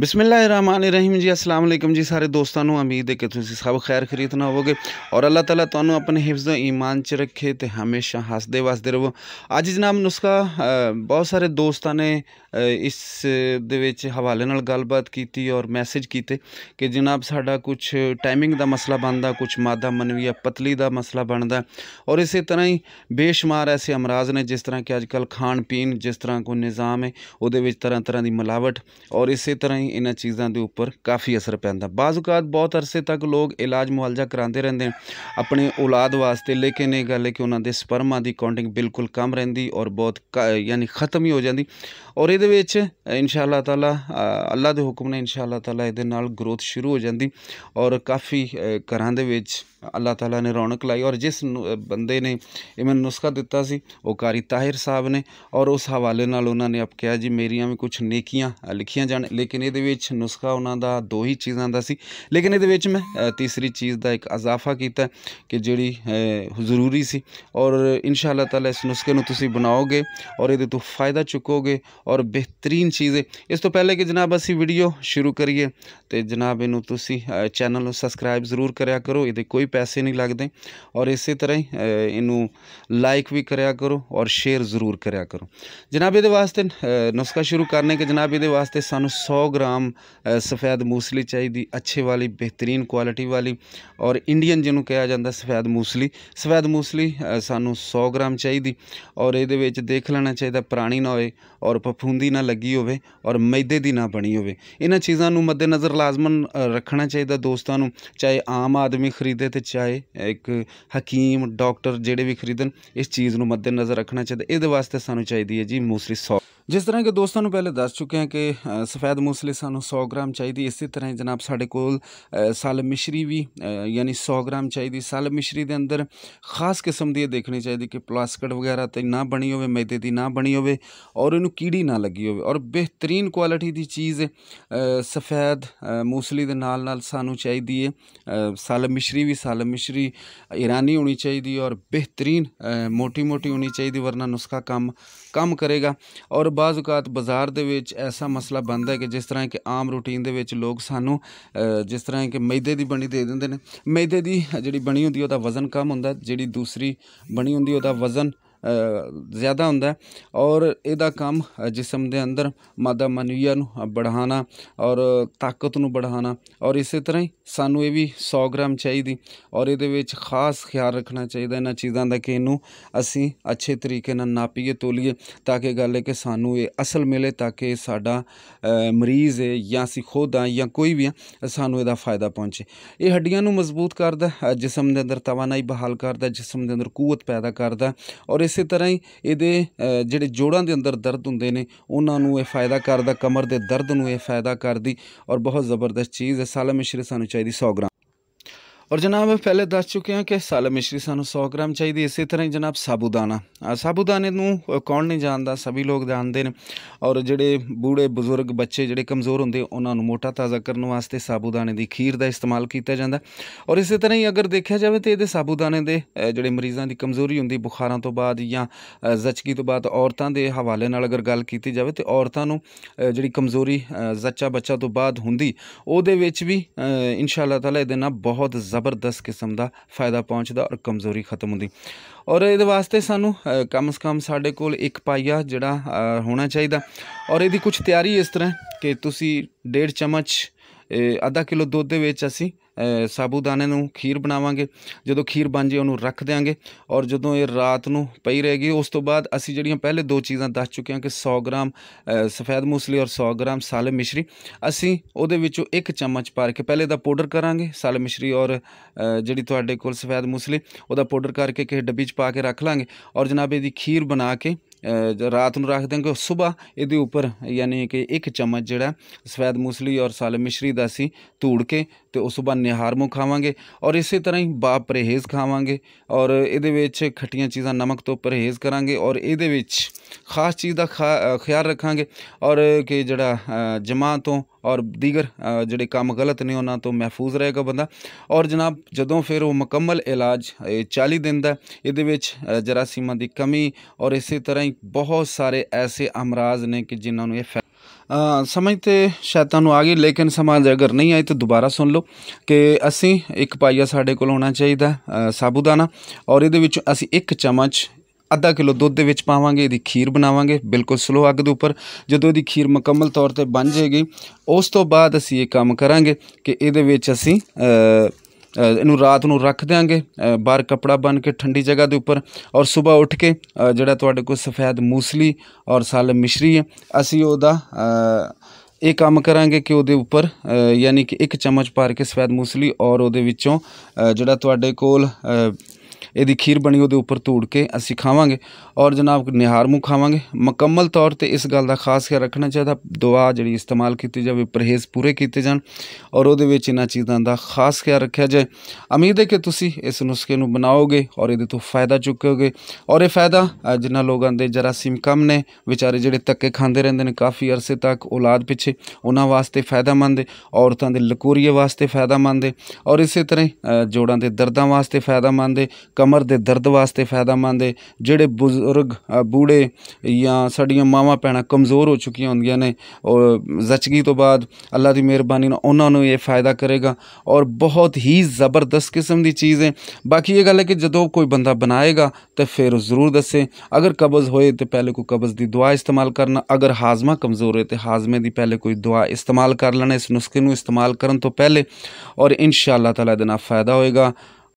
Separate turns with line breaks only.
ਬਿਸਮਿਲ੍ਲਾਹਿਰਰਹਿਮਾਨਿਰਰਹੀਮ ਜੀ ਅਸਲਾਮ ਅਲੈਕਮ ਜੀ ਸਾਰੇ ਦੋਸਤਾਂ ਨੂੰ ਉਮੀਦ ਹੈ ਕਿ ਤੁਸੀਂ ਸਭ ਖੈਰ ਖਰੀਤ ਨਾ ਹੋਵੋਗੇ ਔਰ ਅੱਲਾਹ ਤਾਲਾ ਤੁਹਾਨੂੰ ਆਪਣੇ ਹਿਫਜ਼ ਈਮਾਨ 'ਚ ਰੱਖੇ ਤੇ ਹਮੇਸ਼ਾ ਹੱਸਦੇ ਵਸਦੇ ਰਹੋ ਅੱਜ ਜਨਾਬ ਨੁਸਖਾ ਬਹੁਤ ਸਾਰੇ ਦੋਸਤਾਂ ਨੇ ਇਸ ਦੇ ਵਿੱਚ ਹਵਾਲੇ ਨਾਲ ਗੱਲਬਾਤ ਕੀਤੀ ਔਰ ਮੈਸੇਜ ਕੀਤੇ ਕਿ ਜਨਾਬ ਸਾਡਾ ਕੁਝ ਟਾਈਮਿੰਗ ਦਾ ਮਸਲਾ ਬਣਦਾ ਕੁਝ ਮਾਦਾ ਮਨਵੀਆ ਪਤਲੀ ਦਾ ਮਸਲਾ ਬਣਦਾ ਔਰ ਇਸੇ ਤਰ੍ਹਾਂ ਹੀ ਬੇਸ਼ੁਮਾਰ ਐਸੇ ਅਮਰਾਜ਼ ਨੇ ਜਿਸ ਤਰ੍ਹਾਂ ਕਿ ਅੱਜਕੱਲ ਖਾਣ ਪੀਣ ਜਿਸ ਤਰ੍ਹਾਂ ਕੋ ਨਿਜ਼ਾਮ ਹੈ ਉਹਦੇ ਵਿੱਚ ਤਰ੍ਹਾਂ ਤਰ੍ਹਾਂ ਦੀ ਮਿਲਾਵਟ ਔਰ ਇਸੇ ਤਰ੍ਹਾਂ ਹੀ ਇਹਨਾਂ ਚੀਜ਼ਾਂ ਦੇ ਉੱਪਰ ਕਾਫੀ ਅਸਰ ਪੈਂਦਾ ਬਾਜ਼ੂਕਾਤ ਬਹੁਤ ਅਰਸੇ ਤੱਕ ਲੋਕ ਇਲਾਜ ਮੁਆਲਜ਼ਾ ਕਰਾਉਂਦੇ ਰਹਿੰਦੇ ਆਪਣੇ ਔਲਾਦ ਵਾਸਤੇ ਲੇਕਿਨ ਇਹ ਗੱਲ ਹੈ ਕਿ ਉਹਨਾਂ ਦੇ ਸਪਰਮਾ ਦੀ ਕਾਊਂਟਿੰਗ ਬਿਲਕੁਲ ਕਮ ਰਹਿੰਦੀ ਔਰ ਬਹੁਤ ਯਾਨੀ ਖਤਮ ਹੀ ਹੋ ਜਾਂਦੀ ਔਰ ਇਹਦੇ ਵਿੱਚ ਇਨਸ਼ਾਅੱਲਾ ਤਾਲਾ ਅੱਲਾ ਦੇ ਹੁਕਮ ਨੇ ਇਨਸ਼ਾਅੱਲਾ ਤਾਲਾ ਇਹਦੇ ਨਾਲ ਗਰੋਥ ਸ਼ੁਰੂ ਹੋ ਜਾਂਦੀ ਔਰ ਕਾਫੀ ਘਰਾਂ ਦੇ ਵਿੱਚ ਅੱਲਾਹ ਤਾਲਾ ਨੇ ਰੌਣਕ ਲਾਈ ਔਰ ਜਿਸ ਬੰਦੇ ਨੇ ਇਹ ਮੈਨੂੰ ਨੁਸਖਾ ਦਿੱਤਾ ਸੀ ਉਹ ਕਾਰੀ ਤਾਹਿਰ ਸਾਹਿਬ ਨੇ ਔਰ ਉਸ ਹਵਾਲੇ ਨਾਲ ਉਹਨਾਂ ਨੇ ਆਪ ਕਿਹਾ ਜੀ ਮੇਰੀਆਂ ਵੀ ਕੁਝ ਨੇਕੀਆਂ ਲਿਖੀਆਂ ਜਾਣ ਲੇਕਿਨ ਇਹ ਇਹਦੇ ਵਿੱਚ ਨੁਸਖਾ ਉਹਨਾਂ ਦਾ ਦੋ ਹੀ ਚੀਜ਼ਾਂ ਦਾ ਸੀ ਲੇਕਿਨ ਇਹਦੇ ਵਿੱਚ ਮੈਂ ਤੀਸਰੀ ਚੀਜ਼ ਦਾ ਇੱਕ ਅਜ਼ਾਫਾ ਕੀਤਾ ਕਿ ਜਿਹੜੀ ਜ਼ਰੂਰੀ ਸੀ ਔਰ ਇਨਸ਼ਾਅੱਲਾ ਤਾਲਾ ਇਸ ਨੁਸਖੇ ਨੂੰ ਤੁਸੀਂ ਬਣਾਓਗੇ ਔਰ ਇਹਦੇ ਤੋਂ ਫਾਇਦਾ ਚੁੱਕੋਗੇ ਔਰ ਬਿਹਤਰੀਨ ਚੀਜ਼ ਹੈ ਇਸ ਤੋਂ ਪਹਿਲੇ ਕਿ ਜਨਾਬ ਅਸੀਂ ਵੀਡੀਓ ਸ਼ੁਰੂ ਕਰੀਏ ਤੇ ਜਨਾਬ ਇਹਨੂੰ ਤੁਸੀਂ ਚੈਨਲ ਨੂੰ ਸਬਸਕ੍ਰਾਈਬ ਜ਼ਰੂਰ ਕਰਿਆ ਕਰੋ ਇਹਦੇ ਕੋਈ ਪੈਸੇ ਨਹੀਂ ਲੱਗਦੇ ਔਰ ਇਸੇ ਤਰ੍ਹਾਂ ਹੀ ਇਹਨੂੰ ਲਾਈਕ ਵੀ ਕਰਿਆ ਕਰੋ ਔਰ ਸ਼ੇਅਰ ਜ਼ਰੂਰ ਕਰਿਆ ਕਰੋ ਜਨਾਬ ਇਹਦੇ ਵਾਸਤੇ ਨੁਸਖਾ ਸ਼ੁਰੂ ਕਰਨੇ ਕਿ ਜਨਾਬ ਇਹਦੇ ਵਾਸਤੇ ਸਾਨੂੰ 100 ਗ੍ਰਾਮ ग्राम सफ़ेद मूसली चाहिदी अच्छे वाली बेहतरीन ਕੁਆਲਿਟੀ ਵਾਲੀ ਔਰ ਇੰਡੀਅਨ ਜਿਹਨੂੰ ਕਿਹਾ ਜਾਂਦਾ ਸਫੈਦ ਮੂਸਲੀ ਸਫੈਦ ਮੂਸਲੀ ਸਾਨੂੰ 100 ਗ੍ਰਾਮ ਚਾਹੀਦੀ ਔਰ ਇਹਦੇ ਵਿੱਚ ਦੇਖ ਲੈਣਾ ਚਾਹੀਦਾ ਪੁਰਾਣੀ ਨਾ ਹੋਵੇ ਔਰ ਫਫੂੰਦੀ ਨਾ ਲੱਗੀ ਹੋਵੇ ਔਰ ਮੈਦੇ ਦੀ ਨਾ ਬਣੀ ਹੋਵੇ ਇਹਨਾਂ ਚੀਜ਼ਾਂ ਨੂੰ ਮੱਦੇ ਨਜ਼ਰ ਲਾਜ਼ਮਨ ਰੱਖਣਾ ਚਾਹੀਦਾ ਦੋਸਤਾਂ ਨੂੰ ਚਾਹੇ ਆਮ ਆਦਮੀ ਖਰੀਦੇ ਤੇ ਚਾਹੇ ਇੱਕ ਹਕੀਮ ਡਾਕਟਰ ਜਿਹੜੇ ਵੀ ਖਰੀਦਣ ਇਸ ਚੀਜ਼ ਨੂੰ ਮੱਦੇ ਨਜ਼ਰ ਰੱਖਣਾ ਚਾਹੀਦਾ ਇਹਦੇ ਵਾਸਤੇ ਸਾਨੂੰ ਚਾਹੀਦੀ ਹੈ ਜੀ ਮੂਸਲੀ 100 ਜਿਸ ਤਰ੍ਹਾਂ ਕਿ ਦੋਸਤਾਂ ਨੂੰ ਪਹਿਲੇ ਦੱਸ ਚੁੱਕੇ ਹਾਂ ਕਿ ਸਫੈਦ ਮੂਸਲੀ ਸਾਨੂੰ 100 ਗ੍ਰਾਮ ਚਾਹੀਦੀ ਇਸੇ ਤਰ੍ਹਾਂ ਹੀ ਜਨਾਬ ਸਾਡੇ ਕੋਲ ਸਲ ਮਿਸ਼ਰੀ ਵੀ ਯਾਨੀ 100 ਗ੍ਰਾਮ ਚਾਹੀਦੀ ਸਲ ਮਿਸ਼ਰੀ ਦੇ ਅੰਦਰ ਖਾਸ ਕਿਸਮ ਦੀ ਇਹ ਦੇਖਣੀ ਚਾਹੀਦੀ ਕਿ ਪਲਾਸਕਟ ਵਗੈਰਾ ਤੇ ਨਾ ਬਣੀ ਹੋਵੇ ਮੈਦੇ ਦੀ ਨਾ ਬਣੀ ਹੋਵੇ ਔਰ ਇਹਨੂੰ ਕੀੜੀ ਨਾ ਲੱਗੀ ਹੋਵੇ ਔਰ ਬਿਹਤਰੀਨ ਕੁਆਲਿਟੀ ਦੀ ਚੀਜ਼ ਸਫੈਦ ਮੂਸਲੀ ਦੇ ਨਾਲ ਨਾਲ ਸਾਨੂੰ ਚਾਹੀਦੀ ਹੈ ਸਲ ਮਿਸ਼ਰੀ ਵੀ ਸਲ ਮਿਸ਼ਰੀ ਇਰਾਨੀ ਹੋਣੀ ਚਾਹੀਦੀ ਔਰ ਬਿਹਤਰੀਨ ਮੋਟੀ ਮੋਟੀ ਹੋਣੀ ਚਾਹੀਦੀ ਵਰਨਾ ਨੁਸਖਾ ਕੰਮ ਕੰਮ ਕਰੇਗਾ ਔਰ ਬਾਜ਼ ਔਕਾਤ ਬਾਜ਼ਾਰ ਦੇ ਵਿੱਚ ਐਸਾ ਮਸਲਾ ਬਣਦਾ ਹੈ ਕਿ ਜਿਸ ਤਰ੍ਹਾਂ ਕਿ ਆਮ ਰੂਟੀਨ ਦੇ ਵਿੱਚ ਲੋਕ ਸਾਨੂੰ ਜਿਸ ਤਰ੍ਹਾਂ ਕਿ ਮੈਦੇ ਦੀ ਬਣੀ ਦੇ ਦਿੰਦੇ ਨੇ ਮੈਦੇ ਦੀ ਜਿਹੜੀ ਬਣੀ ਹੁੰਦੀ ਉਹਦਾ ਵਜ਼ਨ ਕਮ ਹੁੰਦਾ ਜਿਹੜੀ ਦੂਸਰੀ ਬਣੀ ਹੁੰਦੀ ਉਹਦਾ ਵਜ਼ਨ ਜ਼ਿਆਦਾ ਹੁੰਦਾ ਔਰ ਇਹਦਾ ਕੰਮ ਜਿਸਮ ਦੇ ਅੰਦਰ ਮਾਦਾ ਮਨਵੀਆ ਨੂੰ ਬੜਾਉਣਾ ਔਰ ਤਾਕਤ ਨੂੰ ਬੜਾਉਣਾ ਔਰ ਇਸੇ ਤਰ੍ਹਾਂ ਹੀ ਸਾਨੂੰ ਇਹ ਵੀ 100 ਗ੍ਰਾਮ ਚਾਹੀਦੀ ਔਰ ਇਹਦੇ ਵਿੱਚ ਖਾਸ ਖਿਆਲ ਰੱਖਣਾ ਚਾਹੀਦਾ ਇਹਨਾਂ ਚੀਜ਼ਾਂ ਦਾ ਕਿ ਇਹਨੂੰ ਅਸੀਂ ਅੱਛੇ ਤਰੀਕੇ ਨਾਲ ਨਾਪੀਏ ਤੋਲੀਏ ਤਾਂ ਕਿ ਗੱਲ ਹੈ ਕਿ ਸਾਨੂੰ ਇਹ ਅਸਲ ਮਿਲੇ ਤਾਂ ਕਿ ਸਾਡਾ ਮਰੀਜ਼ ਹੈ ਜਾਂ ਅਸੀਂ ਖੁਦ ਆ ਜਾਂ ਕੋਈ ਵੀ ਆ ਸਾਨੂੰ ਇਹਦਾ ਫਾਇਦਾ ਪਹੁੰਚੇ ਇਹ ਹੱਡੀਆਂ ਨੂੰ ਮਜ਼ਬੂਤ ਕਰਦਾ ਜਿਸਮ ਦੇ ਅੰਦਰ ਤਵਾਨਾਈ ਬਹਾਲ ਕਰਦਾ ਜਿਸਮ ਦੇ ਅੰਦਰ ਕੂਵਤ ਪੈਦਾ ਕਰਦਾ ਔਰ ਇਸ ਇਸੇ ਤਰ੍ਹਾਂ ਹੀ ਇਹਦੇ ਜਿਹੜੇ ਜੋੜਾਂ ਦੇ ਅੰਦਰ ਦਰਦ ਹੁੰਦੇ ਨੇ ਉਹਨਾਂ ਨੂੰ ਇਹ ਫਾਇਦਾ ਕਰਦਾ ਕਮਰ ਦੇ ਦਰਦ ਨੂੰ ਇਹ ਫਾਇਦਾ ਕਰਦੀ ਔਰ ਬਹੁਤ ਜ਼ਬਰਦਸਤ ਚੀਜ਼ ਹੈ ਸਾਲਮ ਮਿਸ਼ਰੀ ਸਾਨੂੰ ਚਾਹੀਦੀ 100 ਗ੍ਰਾਮ और जनाब ਪਹਿਲੇ ਦੱਸ ਚੁੱਕੇ ਹਾਂ ਕਿ ਸਾਲ ਮਿਸ਼ਰੀ ਸਾਨੂੰ 100 ਗ੍ਰਾਮ ਚਾਹੀਦੀ ਇਸੇ ਤਰ੍ਹਾਂ ਹੀ ਜਨਾਬ ਸਾਬੂਦਾਨਾ ਸਾਬੂਦਾਨੇ ਨੂੰ ਕੌਣ ਨਹੀਂ ਜਾਣਦਾ ਸਭੀ ਲੋਕ ਜਾਣਦੇ ਨੇ ਔਰ ਜਿਹੜੇ ਬੂੜੇ ਬਜ਼ੁਰਗ ਬੱਚੇ ਜਿਹੜੇ ਕਮਜ਼ੋਰ ਹੁੰਦੇ ਉਹਨਾਂ ਨੂੰ ਮੋਟਾ ਤਾਜ਼ਾ ਕਰਨ ਵਾਸਤੇ ਸਾਬੂਦਾਨੇ ਦੀ ਖੀਰ ਦਾ ਇਸਤੇਮਾਲ ਕੀਤਾ ਜਾਂਦਾ ਔਰ ਇਸੇ ਤਰ੍ਹਾਂ ਹੀ ਅਗਰ ਦੇਖਿਆ ਜਾਵੇ ਤੇ ਇਹਦੇ ਸਾਬੂਦਾਨੇ ਦੇ ਜਿਹੜੇ ਮਰੀਜ਼ਾਂ ਦੀ ਕਮਜ਼ੋਰੀ ਹੁੰਦੀ ਬੁਖਾਰਾਂ ਤੋਂ ਬਾਅਦ ਜਾਂ ਜ਼ਚਕੀ ਤੋਂ ਬਾਅਦ ਔਰਤਾਂ ਦੇ ਹਵਾਲੇ ਨਾਲ ਅਗਰ ਗੱਲ ਕੀਤੀ ਜਾਵੇ ਤੇ ਔਰਤਾਂ ਨੂੰ ਜਿਹੜੀ ਕਮਜ਼ੋਰੀ ਜ਼ੱਚਾ ਬੱਚਾ ਤੋਂ ਬਾਅਦ ਹੁੰਦੀ ਉਹਦੇ ਵਿੱਚ ਵੀ ਇਨਸ਼ਾ ਅੱਲਾਹ ਤਾਲਾ ਇਹਦੇ ਨਾਲ ਬਹੁਤ ਜ਼ਬਰਦਸਤ ਕਿਸਮ ਦਾ ਫਾਇਦਾ ਪਹੁੰਚਦਾ ਔਰ ਕਮਜ਼ੋਰੀ ਖਤਮ ਹੁੰਦੀ ਔਰ ਇਹਦੇ ਵਾਸਤੇ ਸਾਨੂੰ ਕਮ ਕਮ ਸਾਡੇ ਕੋਲ ਇੱਕ ਪਾਈਆ ਜਿਹੜਾ ਹੋਣਾ ਚਾਹੀਦਾ ਔਰ ਇਹਦੀ ਕੁਝ ਤਿਆਰੀ ਇਸ ਤਰ੍ਹਾਂ ਕਿ ਤੁਸੀਂ ਡੇਢ ਚਮਚ ਅੱਧਾ ਕਿਲੋ ਦੁੱਧ ਦੇ ਵਿੱਚ ਅਸੀਂ ਸਾਬੂਦਾਨੇ ਨੂੰ ਖੀਰ ਬਣਾਵਾਂਗੇ ਜਦੋਂ ਖੀਰ ਬਣ ਜੇ ਉਹਨੂੰ ਰੱਖ ਦੇਾਂਗੇ ਔਰ ਜਦੋਂ ਇਹ ਰਾਤ ਨੂੰ ਪਈ ਰਹੇਗੀ ਉਸ ਤੋਂ ਬਾਅਦ ਅਸੀਂ ਜਿਹੜੀਆਂ ਪਹਿਲੇ ਦੋ ਚੀਜ਼ਾਂ ਦੱਸ ਚੁੱਕੇ ਹਾਂ ਕਿ 100 ਗ੍ਰਾਮ ਸਫੈਦ ਮੂਸਲੀ ਔਰ 100 ਗ੍ਰਾਮ ਸਾਲੇ ਮਿਸ਼ਰੀ ਅਸੀਂ ਉਹਦੇ ਵਿੱਚੋਂ ਇੱਕ ਚਮਚ ਪਾ ਕੇ ਪਹਿਲੇ ਦਾ ਪਾਊਡਰ ਕਰਾਂਗੇ ਸਾਲੇ ਮਿਸ਼ਰੀ ਔਰ ਜਿਹੜੀ ਤੁਹਾਡੇ ਕੋਲ ਸਫੈਦ ਮੂਸਲੀ ਉਹਦਾ ਪਾਊਡਰ ਕਰਕੇ ਕਿਸੇ ਡੱਬੀ 'ਚ ਪਾ ਕੇ ਰੱਖ ਲਾਂਗੇ ਔਰ ਜਨਾਬ ਇਹਦੀ ਖੀਰ ਬਣਾ ਕੇ ਰਾਤ ਨੂੰ ਰੱਖ ਦਾਂਗੇ ਸਵੇਰ ਇਹਦੇ ਉੱਪਰ ਯਾਨੀ ਕਿ ਇੱਕ ਚਮਚ ਜਿਹੜਾ ਸਫੈਦ ਮੂਸਲੀ ਔਰ ਸਾਲ ਮਿਸ਼ਰੀ ਦਾ ਸੀ ਧੂੜ ਕੇ ਤੇ ਉਸ ਸਵੇਰ ਨਿਹਾਰ ਨੂੰ ਖਾਵਾਂਗੇ ਔਰ ਇਸੇ ਤਰ੍ਹਾਂ ਹੀ ਬਾ ਪਰਹੇਜ਼ ਖਾਵਾਂਗੇ ਔਰ ਇਹਦੇ ਵਿੱਚ ਖਟੀਆਂ ਚੀਜ਼ਾਂ ਨਮਕ ਤੋਂ ਪਰਹੇਜ਼ ਕਰਾਂਗੇ ਔਰ ਇਹਦੇ ਵਿੱਚ ਖਾਸ ਚੀਜ਼ ਦਾ ਖਿਆਲ ਰੱਖਾਂਗੇ ਔਰ ਕਿ ਜਿਹੜਾ ਜਮਾਤ ਤੋਂ ਔਰ ਦੀਗਰ ਜਿਹੜੇ ਕੰਮ ਗਲਤ ਨੇ ਉਹਨਾਂ ਤੋਂ ਮਹਿਫੂਜ਼ ਰਹੇਗਾ ਬੰਦਾ ਔਰ ਜਨਾਬ ਜਦੋਂ ਫਿਰ ਉਹ ਮੁਕੰਮਲ ਇਲਾਜ 40 ਦਿਨ ਦਾ ਇਹਦੇ ਵਿੱਚ ਜਰਾਸੀਮਾਂ ਦੀ ਕਮੀ ਔਰ ਇਸੇ ਤਰ੍ਹਾਂ ਹੀ ਬਹੁਤ ਸਾਰੇ ਐਸੇ ਅਮਰਾਜ਼ ਨੇ ਕਿ ਜਿਨ੍ਹਾਂ ਨੂੰ ਇਹ ਸਮਝ ਤੇ ਸ਼ਾਇਦ ਤੁਹਾਨੂੰ ਆ ਗਈ ਲੇਕਿਨ ਸਮਝ ਅਗਰ ਨਹੀਂ ਆਈ ਤਾਂ ਦੁਬਾਰਾ ਸੁਣ ਲਓ ਕਿ ਅਸੀਂ ਇੱਕ ਪਾਈਆ ਸਾਡੇ ਕੋਲ ਹੋਣਾ ਚਾਹੀਦਾ ਸਾਬੂਦਾਨਾ ਔਰ ਇਹਦੇ ਵਿੱਚ ਅਸੀਂ ਇੱਕ ਚਮਚ ਅੱਧਾ ਕਿਲੋ ਦੁੱਧ ਦੇ ਵਿੱਚ ਪਾਵਾਂਗੇ ਇਹਦੀ ਖੀਰ ਬਣਾਵਾਂਗੇ ਬਿਲਕੁਲ ਸਲੋ ਅੱਗ ਦੇ ਉੱਪਰ ਜਦੋਂ ਇਹਦੀ ਖੀਰ ਮੁਕੰਮਲ ਤੌਰ ਤੇ ਬਣ ਜਾਏਗੀ ਉਸ ਤੋਂ ਬਾਅਦ ਅਸੀਂ ਇਹ ਕੰਮ ਕਰਾਂਗੇ ਕਿ ਇਹਦੇ ਵਿੱਚ ਅਸੀਂ ਇਹਨੂੰ ਰਾਤ ਨੂੰ ਰੱਖ ਦੇਾਂਗੇ ਬਾਹਰ ਕਪੜਾ ਬਨ ਕੇ ਠੰਡੀ ਜਗ੍ਹਾ ਦੇ ਉੱਪਰ ਔਰ ਸਵੇਰ ਉੱਠ ਕੇ ਜਿਹੜਾ ਤੁਹਾਡੇ ਕੋਲ ਸਫੈਦ ਮੂਸਲੀ ਔਰ ਸਾਲ ਮਿਸ਼ਰੀ ਹੈ ਅਸੀਂ ਉਹਦਾ ਇਹ ਕੰਮ ਕਰਾਂਗੇ ਕਿ ਉਹਦੇ ਉੱਪਰ ਯਾਨੀ ਕਿ ਇੱਕ ਚਮਚ ਪਾ ਕੇ ਸਫੈਦ ਮੂਸਲੀ ਔਰ ਉਹਦੇ ਵਿੱਚੋਂ ਜਿਹੜਾ ਤੁਹਾਡੇ ਕੋਲ ਇਹਦੀ ਖੀਰ ਬਣੀ ਉਹਦੇ ਉੱਪਰ ਧੂੜ ਕੇ ਅਸੀਂ ਖਾਵਾਂਗੇ ਔਰ ਜਨਾਬ ਨਿਹਾਰ ਮੂੰਹ ਖਾਵਾਂਗੇ ਮੁਕੰਮਲ ਤੌਰ ਤੇ ਇਸ ਗੱਲ ਦਾ ਖਾਸ ਖਿਆਲ ਰੱਖਣਾ ਚਾਹੀਦਾ ਦਵਾ ਜਿਹੜੀ ਇਸਤੇਮਾਲ ਕੀਤੀ ਜਾਵੇ ਪਰਹੇਜ਼ ਪੂਰੇ ਕੀਤੇ ਜਾਣ ਔਰ ਉਹਦੇ ਵਿੱਚ ਇਹਨਾਂ ਚੀਜ਼ਾਂ ਦਾ ਖਾਸ ਖਿਆਲ ਰੱਖਿਆ ਜਾਏ ਉਮੀਦ ਹੈ ਕਿ ਤੁਸੀਂ ਇਸ ਨੁਸਖੇ ਨੂੰ ਬਣਾਓਗੇ ਔਰ ਇਹਦੇ ਤੋਂ ਫਾਇਦਾ ਚੁੱਕੋਗੇ ਔਰ ਇਹ ਫਾਇਦਾ ਜਿਨ੍ਹਾਂ ਲੋਕਾਂ ਦੇ ਜਰਾ ਸੀਮ ਕਮ ਨੇ ਵਿਚਾਰੇ ਜਿਹੜੇ ਤੱਕੇ ਖਾਂਦੇ ਰਹਿੰਦੇ ਨੇ ਕਾਫੀ ਅਰਸੇ ਤੱਕ ਔਲਾਦ ਪਿੱਛੇ ਉਹਨਾਂ ਵਾਸਤੇ ਫਾਇਦਾਮੰਦ ਔਰਤਾਂ ਦੇ ਲਕੂਰੀਏ ਵਾਸਤੇ ਫਾਇਦਾਮੰਦ ਔਰ ਇਸੇ ਤਰ੍ਹਾਂ ਜੋੜਾਂ ਦੇ ਦਰਦਾਂ ਵਾਸਤੇ ਫਾਇਦਾਮੰਦ ਹੈ कमर के दर्द वास्ते फायदेमंद है जोड़े बुजुर्ग बूढ़े या साड़िया मावं भैन कमज़ोर हो चुकिया होंगे ने और जचगी तो बाद अल्लाह की मेहरबानी उन्होंने ये फायदा करेगा और बहुत ही ज़बरदस्त किस्म की चीज़ है बाकी ये गल है कि जो कोई बंद बनाएगा तो फिर जरूर दसे अगर कबज़ होए तो पहले कोई कबज़ की दुआ इस्तेमाल करना अगर हाजमा कमज़ोर है तो हाजमे की पहले कोई दुआ इस्तेमाल कर लेना इस नुस्खे इस्तेमाल कर तो पहले और इन शाह तला फायदा होएगा